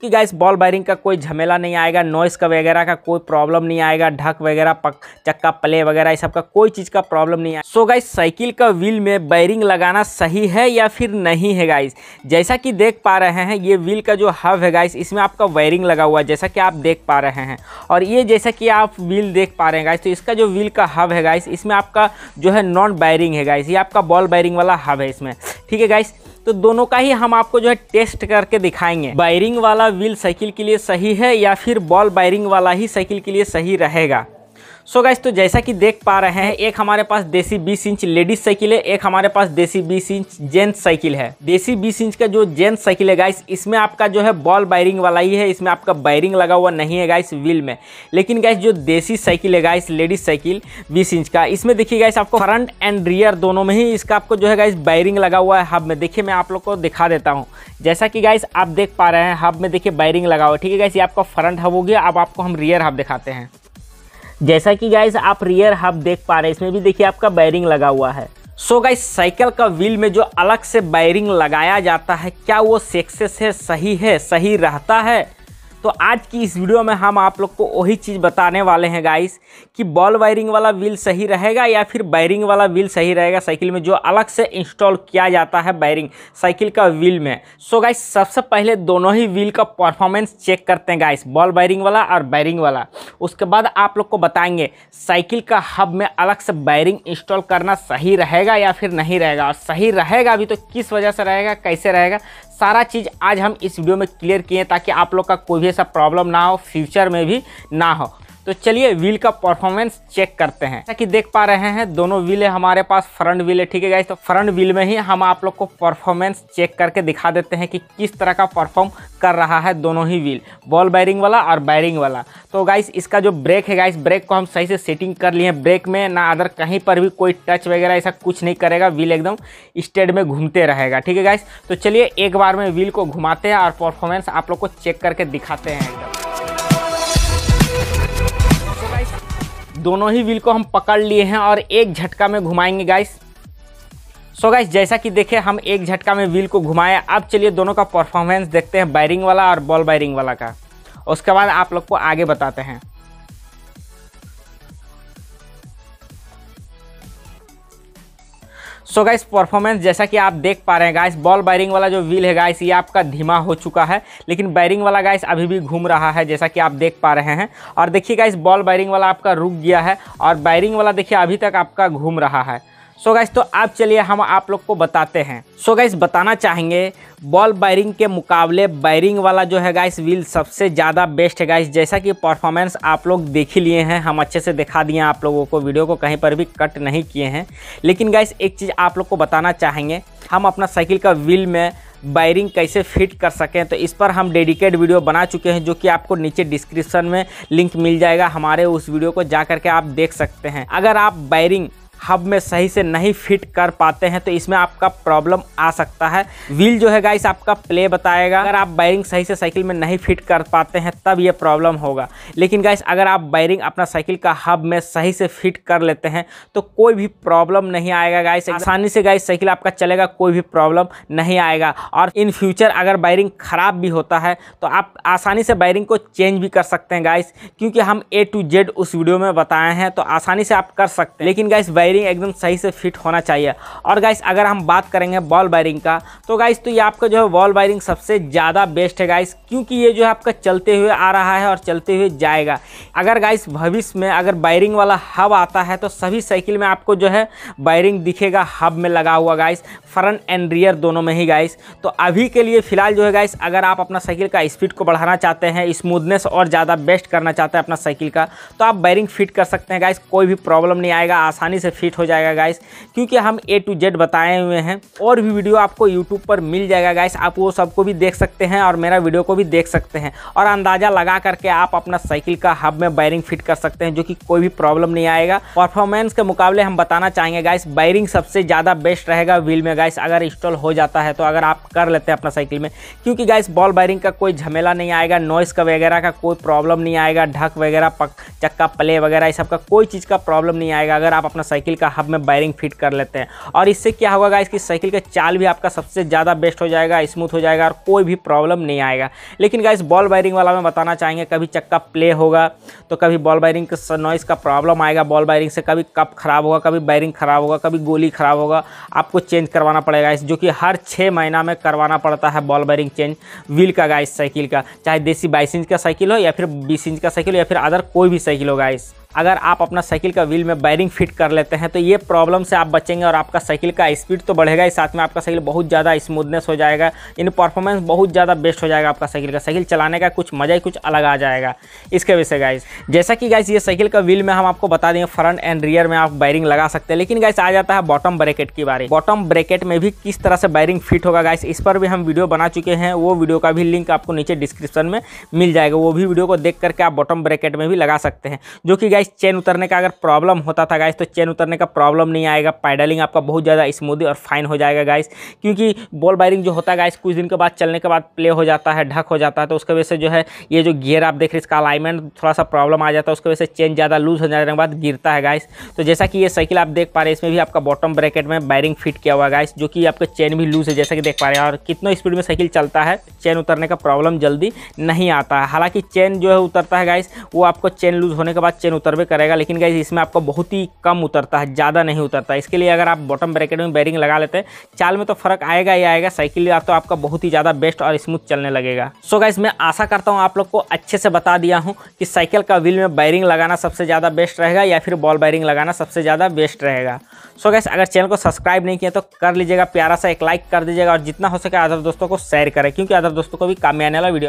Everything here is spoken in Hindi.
कि गैस बॉल बैरिंग का कोई झमेला नहीं आएगा नॉइस का वगैरह का कोई प्रॉब्लम नहीं आएगा ढक वगैरह पक चक्का प्ले वगैरह इस सब का कोई चीज़ का प्रॉब्लम नहीं आएगा सो गाइस साइकिल का व्हील में बैरिंग लगाना सही है या फिर नहीं है गाइस जैसा कि देख पा रहे हैं ये व्हील का जो हब है गाइस इसमें आपका वायरिंग लगा हुआ है जैसा कि आप देख पा रहे हैं और ये जैसा कि आप व्हील देख पा रहे हैं गाइस तो इसका जो व्हील का हब है गाइस इसमें आपका जो है नॉन बैरिंग है गाइस ये आपका बॉल बैरिंग वाला हब है इसमें ठीक है गाइस तो दोनों का ही हम आपको जो है टेस्ट करके दिखाएंगे बायरिंग वाला व्हील साइकिल के लिए सही है या फिर बॉल बायरिंग वाला ही साइकिल के लिए सही रहेगा सो गाइस तो जैसा कि देख पा रहे हैं एक हमारे पास देसी बीस इंच लेडीज साइकिल है एक हमारे पास देसी बीस इंच जेंट्स साइकिल है देसी बीस इंच का जो जेंट्स साइकिल है गाइस इसमें आपका जो है बॉल बायरिंग वाला ही है इसमें आपका बायरिंग लगा हुआ नहीं है गाइस व्हील में लेकिन गाइस जो देसी साइकिल है गाइस लेडीज साइकिल बीस इंच का इसमें देखिए गाइस आपको फ्रंट एंड रियर दोनों में ही इसका आपको जो है गाइस बायरिंग लगा हुआ है हब में देखिए मैं आप लोग को दिखा देता हूँ जैसा कि गाइस आप देख पा रहे हैं हब में देखिए बायरिंग लगा हुआ है ठीक है गाइस ये आपका फ्रंट हब हो गया अब आपको हम रियर हब दिखाते हैं जैसा कि गाइस आप रियर हब देख पा रहे हैं इसमें भी देखिए आपका बैरिंग लगा हुआ है सो गाइस साइकिल का व्हील में जो अलग से बैरिंग लगाया जाता है क्या वो सेक्सेस है सही है सही रहता है तो आज की इस वीडियो में हम आप लोग को वही चीज़ बताने वाले हैं गाइस कि बॉल वायरिंग वाला व्हील सही रहेगा या फिर बैरिंग वाला व्हील सही रहेगा साइकिल में जो अलग से इंस्टॉल किया जाता है बैरिंग साइकिल का व्हील में सो so गाइस सबसे पहले दोनों ही व्हील का परफॉर्मेंस चेक करते हैं गाइस बॉल बैरिंग वाला और बैरिंग वाला उसके बाद आप लोग को बताएंगे साइकिल का हब में अलग से बैरिंग इंस्टॉल करना सही रहेगा या फिर नहीं रहेगा और सही रहेगा अभी तो किस वजह से रहेगा कैसे रहेगा सारा चीज़ आज हम इस वीडियो में क्लियर किए ताकि आप लोग का कोई भी ऐसा प्रॉब्लम ना हो फ्यूचर में भी ना हो तो चलिए व्हील का परफॉर्मेंस चेक करते हैं जैसा कि देख पा रहे हैं दोनों व्हील है हमारे पास फ्रंट व्हील है ठीक है गाइस तो फ्रंट व्हील में ही हम आप लोग को परफॉर्मेंस चेक करके दिखा देते हैं कि किस तरह का परफॉर्म कर रहा है दोनों ही व्हील बॉल बैरिंग वाला और बैरिंग वाला तो गाइस इसका जो ब्रेक है गाइस ब्रेक को हम सही से सेटिंग कर लिए हैं ब्रेक में ना अदर कहीं पर भी कोई टच वगैरह ऐसा कुछ नहीं करेगा व्हील एकदम स्टेड में घूमते रहेगा ठीक है गाइस तो चलिए एक बार में व्हील को घुमाते हैं और परफॉर्मेंस आप लोग को चेक करके दिखाते हैं एकदम दोनों ही व्हील को हम पकड़ लिए हैं और एक झटका में घुमाएंगे गाइस सो so गाइस जैसा कि देखे हम एक झटका में व्हील को घुमाए अब चलिए दोनों का परफॉर्मेंस देखते हैं बायरिंग वाला और बॉल बायरिंग वाला का उसके बाद आप लोग को आगे बताते हैं सो गाइस परफॉर्मेंस जैसा कि आप देख पा रहे हैं गाइस बॉल बैरिंग वाला जो व्हील है गाइस ये आपका धीमा हो चुका है लेकिन बैरिंग वाला गाइस अभी भी घूम रहा है जैसा कि आप देख पा रहे हैं और देखिए गाइस बॉल बैरिंग वाला आपका रुक गया है और बैरिंग वाला देखिए अभी तक आपका घूम रहा है सो गाइस तो आप चलिए हम आप लोग को बताते हैं सो गाइस बताना चाहेंगे बॉल बैरिंग के मुकाबले बैरिंग वाला जो है गाइस व्हील सबसे ज़्यादा बेस्ट है गाइस जैसा कि परफॉर्मेंस आप लोग देख ही लिए हैं हम अच्छे से दिखा दिए हैं आप लोगों को वीडियो को कहीं पर भी कट नहीं किए हैं लेकिन गाइस एक चीज़ आप लोग को बताना चाहेंगे हम अपना साइकिल का व्हील में बायरिंग कैसे फिट कर सकें तो इस पर हम डेडिकेट वीडियो बना चुके हैं जो कि आपको नीचे डिस्क्रिप्शन में लिंक मिल जाएगा हमारे उस वीडियो को जा करके आप देख सकते हैं अगर आप बायरिंग हब में सही से नहीं फिट कर पाते हैं तो इसमें आपका प्रॉब्लम आ सकता है व्हील जो है गाइस आपका प्ले बताएगा अगर आप बैरिंग सही से साइकिल में नहीं फिट कर पाते हैं तब ये प्रॉब्लम होगा लेकिन गाइस अगर आप बैरिंग अपना साइकिल का हब में सही से फिट कर लेते हैं तो कोई भी प्रॉब्लम नहीं आएगा गाइस आसानी से गाइस साइकिल आपका चलेगा कोई भी प्रॉब्लम नहीं आएगा और इन फ्यूचर अगर बैरिंग ख़राब भी होता है तो आप आसानी से बैरिंग को चेंज भी कर सकते हैं गाइस क्योंकि हम ए टू जेड उस वीडियो में बताए हैं तो आसानी से आप कर सकते हैं लेकिन गाइस बैरिंग एकदम सही से फिट होना चाहिए और गाइस अगर हम बात करेंगे बॉल बैरिंग का तो गाइस तो ये आपका जो है बॉल बैरिंग सबसे ज़्यादा बेस्ट है गाइस क्योंकि ये जो है आपका चलते हुए आ रहा है और चलते हुए जाएगा अगर गाइस भविष्य में अगर बैरिंग वाला हब आता है तो सभी साइकिल में आपको जो है बैरिंग दिखेगा हब में लगा हुआ गाइस फ्रंट एंड रियर दोनों में ही गाइस तो अभी के लिए फ़िलहाल जो है गाइस अगर आप अपना साइकिल का स्पीड को बढ़ाना चाहते हैं स्मूदनेस और ज़्यादा बेस्ट करना चाहते हैं अपना साइकिल का तो आप बैरिंग फिट कर सकते हैं गाइस कोई भी प्रॉब्लम नहीं आएगा आसानी से फिट हो जाएगा गाइस क्योंकि हम ए टू जेड बताए हुए हैं और भी वीडियो आपको यूट्यूब पर मिल जाएगा गाइस आप वो सबको भी देख सकते हैं और मेरा वीडियो को भी देख सकते हैं और अंदाज़ा लगा करके आप अपना साइकिल का हब में बैरिंग फिट कर सकते हैं जो कि कोई भी प्रॉब्लम नहीं आएगा परफॉर्मेंस के मुकाबले हम बताना चाहेंगे गाइस बैरिंग सबसे ज़्यादा बेस्ट रहेगा व्हील में गाइस अगर इंस्टॉल हो जाता है तो अगर आप कर लेते हैं अपना साइकिल में क्योंकि गाइस बॉल बैरिंग का कोई झमेला नहीं आएगा नॉइस का वगैरह का कोई प्रॉब्लम नहीं आएगा ढक वगैरह चक्का प्ले वगैरह इस सबका कोई चीज़ का प्रॉब्लम नहीं आएगा अगर आप अपना साइकिल साइकिल का हब में बायरिंग फिट कर लेते हैं और इससे क्या होगा गाइस कि साइकिल का चाल भी आपका सबसे ज़्यादा बेस्ट हो जाएगा स्मूथ हो जाएगा और कोई भी प्रॉब्लम नहीं आएगा लेकिन गाइस बॉल बायरिंग वाला मैं बताना चाहेंगे कभी चक्का प्ले होगा तो कभी बॉल बायरिंग नॉइस का प्रॉब्लम आएगा बॉल बायरिंग से कभी कप खराब होगा कभी बायरिंग खराब होगा कभी गोली खराब होगा आपको चेंज करवाना पड़ेगा इस जो कि हर छः महीना में करवाना पड़ता है बॉल बायरिंग चेंज व्हील का गाइस साइकिल का चाहे देसी बाईस इंच का साइकिल हो या फिर बीस इंच का साइकिल हो या फिर अदर कोई भी साइकिल हो गाइस अगर आप अपना साइकिल का व्हील में बैरिंग फिट कर लेते हैं तो ये प्रॉब्लम से आप बचेंगे और आपका साइकिल का स्पीड तो बढ़ेगा ही साथ में आपका साइकिल बहुत ज़्यादा स्मूथनेस हो जाएगा इन परफॉर्मेंस बहुत ज़्यादा बेस्ट हो जाएगा आपका साइकिल का साइकिल चलाने का कुछ मज़ा ही कुछ अलग आ जाएगा इसके वजह से गाइज जैसा कि गाइज ये साइकिल का व्हील में हम आपको बता देंगे फ्रंट एंड रियर में आप बैरिंग लगा सकते हैं लेकिन गाइस आ जाता है बॉटम ब्रेकेट की बारे बॉटम ब्रेकेट में भी किस तरह से बैरिंग फिट होगा गाइस इस पर भी हम वीडियो बना चुके हैं वो वीडियो का भी लिंक आपको नीचे डिस्क्रिप्शन में मिल जाएगा वो भी वीडियो को देख करके आप बॉटम ब्रेकेट में भी लगा सकते हैं जो कि गाइस चेन उतरने का अगर प्रॉब्लम होता था गाइस तो चेन उतरने का प्रॉब्लम नहीं आएगा पैडलिंग आपका बहुत ज़्यादा स्मूदी और फाइन हो जाएगा गाइस क्योंकि बॉल बायरिंग जो होता है गाइस कुछ दिन के बाद चलने के बाद प्ले हो जाता है ढक हो जाता है तो उसके वजह से जो है ये जो गियर आप देख रहे इसका अलाइनमेंट थोड़ा सा प्रॉब्लम आ जाता है उसकी वजह से चेन ज़्यादा लूज हो जाने के बाद गिरता है गाइस तो जैसा कि ये साइकिल आप देख पा रहे हैं इसमें भी आपका बॉटम ब्रैकेट में बायरिंग फिट किया हुआ गाइस जो कि आपका चेन भी लूज है जैसा कि देख पा रहे हैं और कितना स्पीड में साइकिल चलता है चेन उतरने का प्रॉब्लम जल्दी नहीं आता है हालांकि चेन जो है उतरता है गाइस वो आपको चेन लूज होने के बाद चेन उतर उतरवे करेगा लेकिन गाइज इसमें आपका बहुत ही कम उतरता है ज़्यादा नहीं उतरता इसके लिए अगर आप बॉटम ब्रैकेट में बैरिंग लगा लेते हैं चाल में तो फर्क आएगा ही आएगा साइकिल तो आपका बहुत ही ज़्यादा बेस्ट और स्मूथ चलने लगेगा सो गाइज मैं आशा करता हूँ आप लोग को अच्छे से बता दिया हूँ कि साइकिल का व्हील में बैरिंग लगाना सबसे ज़्यादा बेस्ट रहेगा या फिर बॉल बैरिंग लगाना सबसे ज़्यादा बेस्ट रहेगा सो गैस अगर चैनल को सब्सक्राइब नहीं किया तो कर लीजिएगा प्यारा सा एक लाइक कर दीजिएगा और जितना हो सके अदर दोस्तों को शेयर करें क्योंकि अदर दोस्तों को भी काम आने वाला वीडियो